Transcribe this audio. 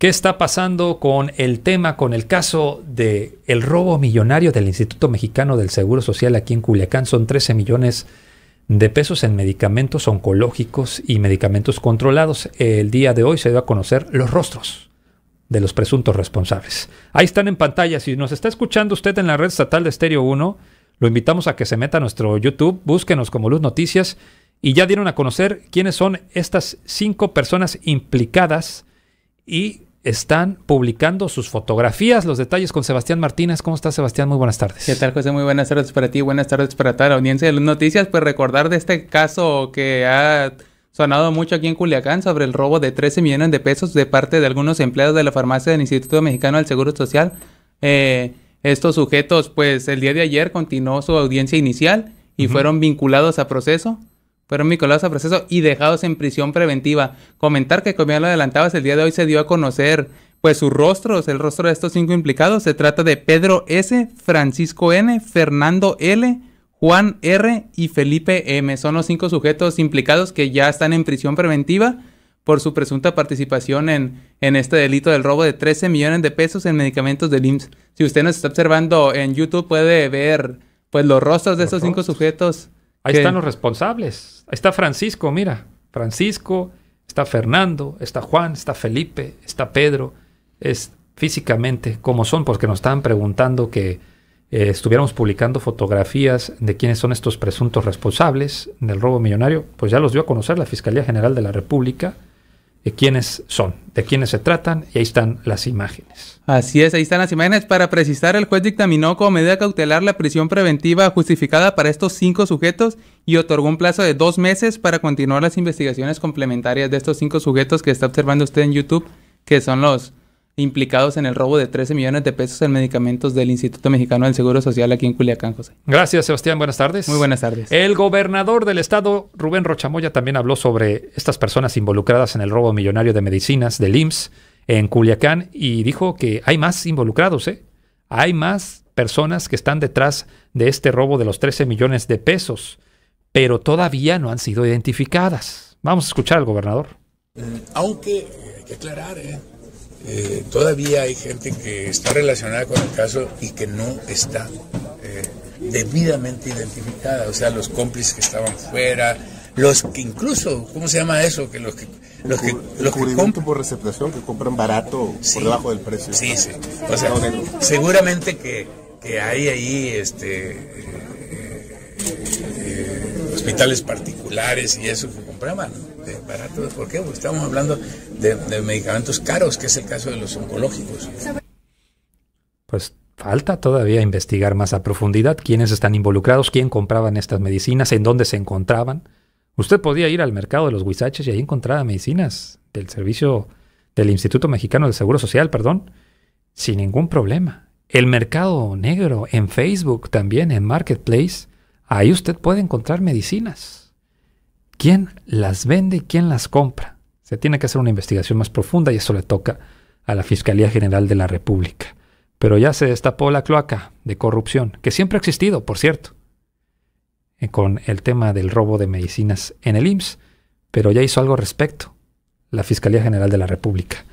¿Qué está pasando con el tema, con el caso del el robo millonario del Instituto Mexicano del Seguro Social aquí en Culiacán? Son 13 millones de pesos en medicamentos oncológicos y medicamentos controlados. El día de hoy se dio a conocer los rostros de los presuntos responsables. Ahí están en pantalla. Si nos está escuchando usted en la red estatal de Estéreo 1, lo invitamos a que se meta a nuestro YouTube, búsquenos como Luz Noticias y ya dieron a conocer quiénes son estas cinco personas implicadas y están publicando sus fotografías. Los detalles con Sebastián Martínez. ¿Cómo estás, Sebastián? Muy buenas tardes. ¿Qué tal, José? Muy buenas tardes para ti. Buenas tardes para toda la audiencia de las noticias. Pues recordar de este caso que ha sonado mucho aquí en Culiacán sobre el robo de 13 millones de pesos de parte de algunos empleados de la farmacia del Instituto Mexicano del Seguro Social. Eh, estos sujetos, pues el día de ayer continuó su audiencia inicial y fueron vinculados a proceso fueron vinculados a proceso y dejados en prisión preventiva. Comentar que, como ya lo adelantabas, el día de hoy se dio a conocer pues sus rostros, el rostro de estos cinco implicados. Se trata de Pedro S., Francisco N., Fernando L., Juan R. y Felipe M. Son los cinco sujetos implicados que ya están en prisión preventiva por su presunta participación en, en este delito del robo de 13 millones de pesos en medicamentos del IMSS. Si usted nos está observando en YouTube puede ver pues los rostros de estos cinco sujetos Ahí están los responsables. Ahí está Francisco, mira. Francisco, está Fernando, está Juan, está Felipe, está Pedro. Es físicamente como son, porque nos estaban preguntando que eh, estuviéramos publicando fotografías de quiénes son estos presuntos responsables del robo millonario. Pues ya los dio a conocer la Fiscalía General de la República de quiénes son, de quiénes se tratan, y ahí están las imágenes. Así es, ahí están las imágenes. Para precisar, el juez dictaminó como medida cautelar la prisión preventiva justificada para estos cinco sujetos y otorgó un plazo de dos meses para continuar las investigaciones complementarias de estos cinco sujetos que está observando usted en YouTube, que son los, implicados en el robo de 13 millones de pesos en medicamentos del Instituto Mexicano del Seguro Social aquí en Culiacán, José. Gracias, Sebastián. Buenas tardes. Muy buenas tardes. El gobernador del estado, Rubén Rochamoya, también habló sobre estas personas involucradas en el robo millonario de medicinas del IMSS en Culiacán y dijo que hay más involucrados, ¿eh? Hay más personas que están detrás de este robo de los 13 millones de pesos, pero todavía no han sido identificadas. Vamos a escuchar al gobernador. Eh, aunque eh, hay que aclarar, ¿eh? Eh, todavía hay gente que está relacionada con el caso y que no está eh, debidamente identificada, o sea, los cómplices que estaban fuera, los que incluso, ¿cómo se llama eso? Que los que los que, los que compran por receptación que compran barato por debajo del precio. Sí, sí. O sea, seguramente que, que hay ahí este eh, hospitales particulares y eso ¿por qué? Porque estamos hablando de, medicamentos caros, que es el caso de los oncológicos. Pues falta todavía investigar más a profundidad quiénes están involucrados, quién compraban estas medicinas, en dónde se encontraban. Usted podía ir al mercado de los huizaches y ahí encontraba medicinas del servicio del Instituto Mexicano del Seguro Social, perdón, sin ningún problema. El mercado negro en Facebook también, en Marketplace, ahí usted puede encontrar medicinas quién las vende y quién las compra. Se tiene que hacer una investigación más profunda y eso le toca a la Fiscalía General de la República. Pero ya se destapó la cloaca de corrupción, que siempre ha existido, por cierto, eh, con el tema del robo de medicinas en el IMSS, pero ya hizo algo respecto la Fiscalía General de la República.